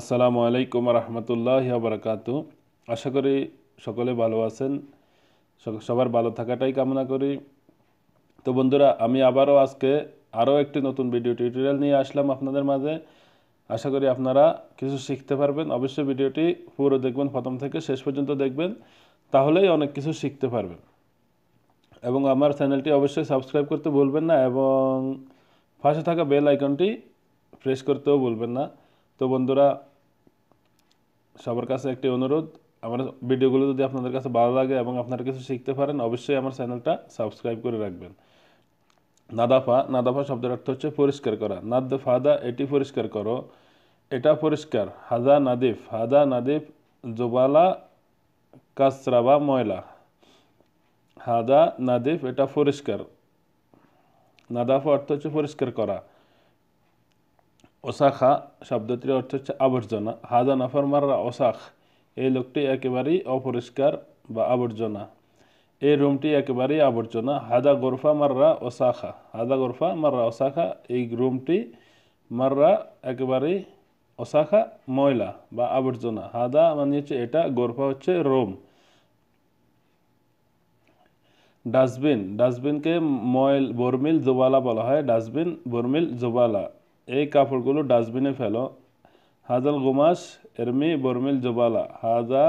আসসালামু আলাইকুম রহমতুল্লাহ বারাকাতু আশা করি সকলে ভালো আছেন সবার ভালো থাকাটাই কামনা করি তো বন্ধুরা আমি আবারও আজকে আরও একটি নতুন ভিডিও টিউটোরিয়াল নিয়ে আসলাম আপনাদের মাঝে আশা করি আপনারা কিছু শিখতে পারবেন অবশ্যই ভিডিওটি পুরো দেখবেন প্রথম থেকে শেষ পর্যন্ত দেখবেন তাহলেই অনেক কিছু শিখতে পারবেন এবং আমার চ্যানেলটি অবশ্যই সাবস্ক্রাইব করতে ভুলবেন না এবং পাশে থাকা বেল আইকনটি প্রেস করতেও ভুলবেন না তো বন্ধুরা সবার কাছে একটি অনুরোধ আমার ভিডিওগুলো যদি আপনাদের কাছে ভালো লাগে এবং আপনারা কিছু শিখতে পারেন অবশ্যই আমার চ্যানেলটা সাবস্ক্রাইব করে রাখবেন নাদাফা নাদাফা শব্দের অর্থ হচ্ছে পরিষ্কার করা নাদ ফাদা এটি পরিষ্কার করো এটা পরিষ্কার হাদা নাদিফ হাদা নাদিফ জোবালা কাসরা বা ময়লা হাদা নাদিফ এটা পরিষ্কার নাদাফা অর্থ হচ্ছে পরিষ্কার করা ওসাখা শব্দটির অর্থ হচ্ছে আবর্জনা হাজা নাফার মাররা ওসাখ এই লোকটি একেবারেই অপরিষ্কার বা আবর্জনা এই রুমটি একেবারেই আবর্জনা হাদা গোরফা মাররা ওসাখা হাদা গোরফা মাররা ওসাখা এই রুমটি মাররা একেবারেই ওসাখা ময়লা বা আবর্জনা হাদা মানে হচ্ছে এটা গোরফা হচ্ছে রোম ডাস্টবিন ডাস্টবিনকে ময়ল বর্মিল জোবালা বলা হয় ডাস্টবিন বর্মিল জোবালা এই কাপড়গুলো ডাস্টবিনে ফেলো হাজাল গুমাস এরমি বর্মিল জবালা হাজা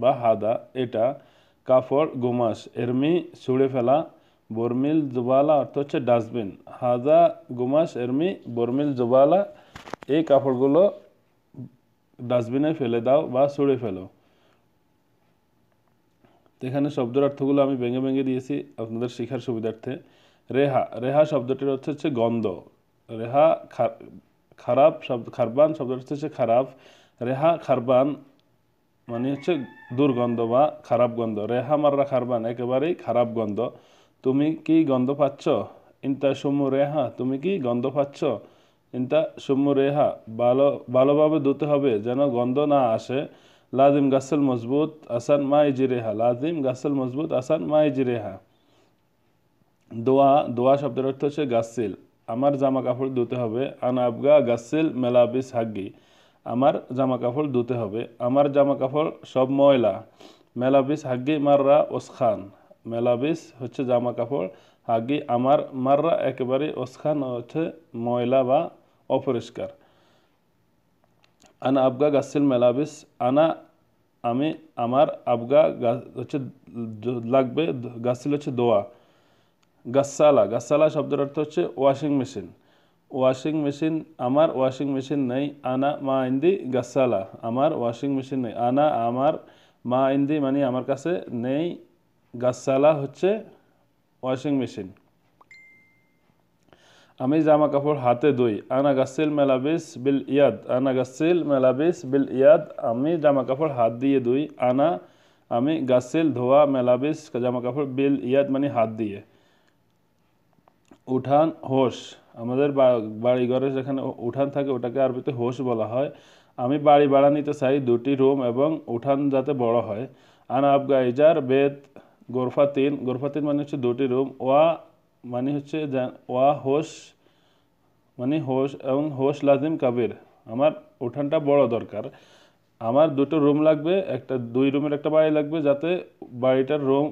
বা হাদা এটা কাপড় গুমাস এরমি ছুঁড়ে ফেলা বর্মিল জবালা অর্থ হচ্ছে ডাস্টবিন হাজা গুমাস এরমি বর্মিল জবালা এই কাপড়গুলো ডাস্টবিনে ফেলে দাও বা ছুঁড়ে ফেলো এখানে শব্দের অর্থগুলো আমি ভেঙে ভেঙে দিয়েছি আপনাদের শেখার সুবিধার্থে রেহা রেহা শব্দটির অর্থ হচ্ছে গন্ধ রেহা খারাপ শব্দ খারবান শব্দ হচ্ছে খারাপ রেহা খারবান মানে হচ্ছে দুর্গন্ধ বা খারাপ গন্ধ রেহা মাররা খারবান একেবারেই খারাপ গন্ধ তুমি কি গন্ধ পাচ্ছ ইন্তা সুমু রেহা তুমি কি গন্ধ পাচ্ছ ইন্তা সুমু রেহা ভালো ভালোভাবে ধুতে হবে যেন গন্ধ না আসে লাজিম গাছল মজবুত আসান মাই রেহা লাজিম গাছল মজবুত আসান মাইজি রেহা দোয়া দোয়া শব্দের অর্থ হচ্ছে গাছিল আমার জামা কাপড় ধুতে হবে আন আবগা গাসিল মেলাবিস হাগি আমার জামা কাপড় ধুতে হবে আমার জামা কাপড় সব ময়লা মেলাবিস হাগ্গি মাররা ওসখান মেলাবিস হচ্ছে জামা কাপড় হাগি আমার মাররা একেবারে ওসখান হচ্ছে ময়লা বা অপরিষ্কার আন আবগা গাসিল মেলাবিস আনা আমি আমার আবগা হচ্ছে লাগবে গাছিল হচ্ছে দোয়া গাছালা গাছালা শব্দের অর্থ হচ্ছে ওয়াশিং মেশিন ওয়াশিং মেশিন আমার ওয়াশিং মেশিন নেই আনা মা ইন্দি গাছালা আমার ওয়াশিং মেশিন নেই আনা আমার মা ইন্দি মানে আমার কাছে নেই গাছালা হচ্ছে ওয়াশিং মেশিন আমি জামা কাপড় হাতে ধুই আনা গাছিল মেলাবিস বিল ইয়াদ আনা গাছিল মেলাবিস বিল ইয়াদ আমি জামা কাপড় হাত দিয়ে ধুই আনা আমি গাছিল ধোয়া মেলাবিস জামা কাপড় বিল ইয়াদ মানে হাত দিয়ে উঠান হোস আমাদের বাড়িঘরের যেখানে উঠান থাকে ওটাকে আরবিতে হোস বলা হয় আমি বাড়ি ভাড়া নিতে চাই দুটি রুম এবং উঠান যাতে বড় হয় আনা আবগা ইজার বেত গোরফা তিন গোরফা তিন মানে হচ্ছে দুটি রুম ওয়া মানে হচ্ছে ওয়া হোস মানে হোস এবং হোস লাজিম কাবির আমার উঠানটা বড় দরকার আমার দুটো রুম লাগবে একটা দুই রুমের একটা বাড়ি লাগবে যাতে বাড়িটার রুম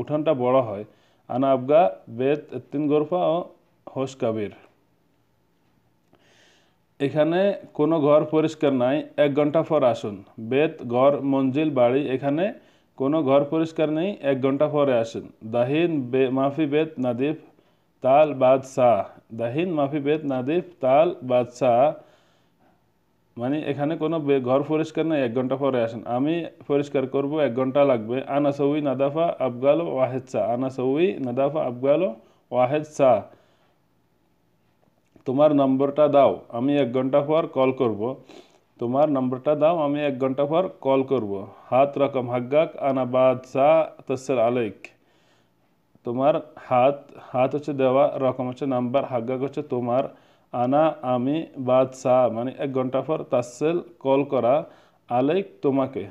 উঠানটা বড় হয় আনাবগা أبقى তিন التين ও হোস কাবির এখানে কোনো ঘর পরিষ্কার নাই এক ঘন্টা পর আসুন বেত ঘর মঞ্জিল বাড়ি এখানে কোনো ঘর পরিষ্কার নেই এক ঘন্টা পরে আসুন দাহিন বে মাফি বেত নাদিফ তাল বাদশাহ দাহিন মাফি বেত নাদিফ তাল বাদশাহ মানে এখানে কোনো ঘর পরিষ্কার না এক ঘন্টা পরে আসেন আমি পরিষ্কার করব এক ঘন্টা লাগবে আনা সৌই নাদাফা আফগাল ওয়াহেদ সা আনা সৌই নাদাফা আফগাল ওয়াহেদ সা তোমার নম্বরটা দাও আমি এক ঘন্টা পর কল করব। তোমার নম্বরটা দাও আমি এক ঘন্টা পর কল করব। হাত রকম হাগ্গাক আনাবাদ চা তসর আলেক তোমার হাত হাত হচ্ছে দেওয়া রকম হচ্ছে নাম্বার হাগ্গাক হচ্ছে তোমার আনা আমি বাদ সাহ মানে এক ঘন্টা পর তাসেল কল করা আলেক তোমাকে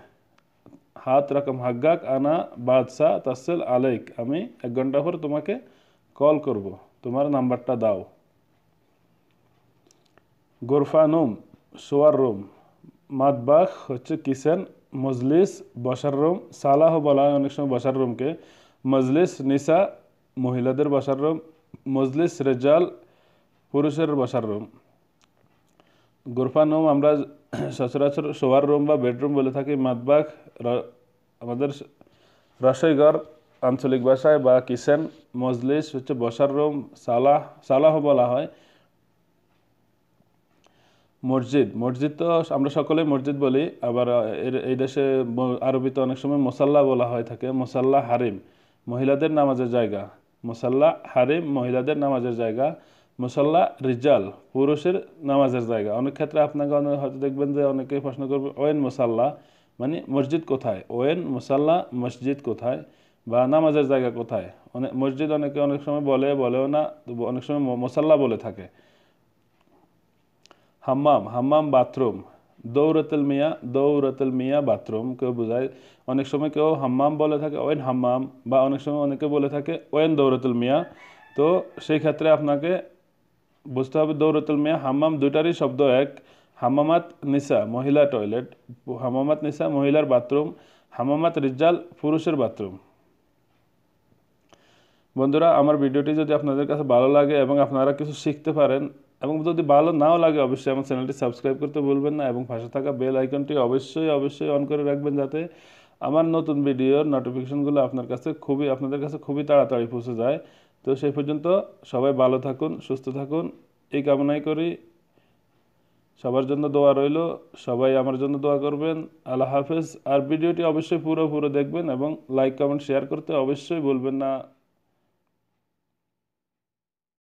হাত রকম হাগ্গাক আনা বাদশাহ তাসেল আলেক আমি এক ঘন্টা পর তোমাকে কল করব তোমার নাম্বারটা দাও গোরফানুম শোয়ার রুম মাতবাখ হচ্ছে কিচেন মজলিস বসার রুম সালাহ বলা হয় অনেক সময় বসার রুমকে মজলিস নিসা মহিলাদের বসার রুম মজলিস রেজাল পুরুষের বসার রুম গোরফান রুম আমরা সচরাচর শোয়ার রুম বা বেডরুম বলে থাকি মাতবাগ আমাদের রসইঘর আঞ্চলিক ভাষায় বা কিচেন মজলিস হচ্ছে বসার রুম সালাহ সালাহ বলা হয় মসজিদ মসজিদ তো আমরা সকলে মসজিদ বলি আবার এর এই দেশে আরবিতে অনেক সময় মোসাল্লা বলা হয় থাকে মোসাল্লা হারিম মহিলাদের নামাজের জায়গা মোসাল্লা হারিম মহিলাদের নামাজের জায়গা মুসল্লা রিজাল পুরুষের নামাজের জায়গা অনেক ক্ষেত্রে আপনাকে অনেক হয়তো দেখবেন যে অনেকে প্রশ্ন করবে ওয়েন মুসাল্লা মানে মসজিদ কোথায় ওয়েন মুসাল্লা মসজিদ কোথায় বা নামাজের জায়গা কোথায় অনেক মসজিদ অনেকে অনেক সময় বলে বলেও না অনেক সময় মুসাল্লা বলে থাকে হাম্মাম হাম্মাম বাথরুম দৌরতুল মিয়া দৌরতুল মিয়া বাথরুম কেউ বোঝায় অনেক সময় কেউ হাম্মাম বলে থাকে ওয়েন হাম্মাম বা অনেক সময় অনেকে বলে থাকে ওয়েন দৌরতুল মিয়া তো সেই ক্ষেত্রে আপনাকে বুঝতে হবে দৌরতুল মেয়া হাম্মাম দুইটারই শব্দ এক হামামাত নিসা মহিলা টয়লেট হামামাত নিসা মহিলার বাথরুম হামামাত রিজাল পুরুষের বাথরুম বন্ধুরা আমার ভিডিওটি যদি আপনাদের কাছে ভালো লাগে এবং আপনারা কিছু শিখতে পারেন এবং যদি ভালো নাও লাগে অবশ্যই আমার চ্যানেলটি সাবস্ক্রাইব করতে ভুলবেন না এবং পাশে থাকা বেল আইকনটি অবশ্যই অবশ্যই অন করে রাখবেন যাতে আমার নতুন ভিডিওর নোটিফিকেশনগুলো আপনার কাছে খুবই আপনাদের কাছে খুবই তাড়াতাড়ি পৌঁছে যায় তো সেই পর্যন্ত সবাই ভালো থাকুন সুস্থ থাকুন এই কামনাই করি সবার জন্য দোয়া রইল সবাই আমার জন্য দোয়া করবেন আল্লাহ হাফেজ আর ভিডিওটি অবশ্যই পুরো পুরো দেখবেন এবং লাইক কমেন্ট শেয়ার করতে অবশ্যই বলবেন না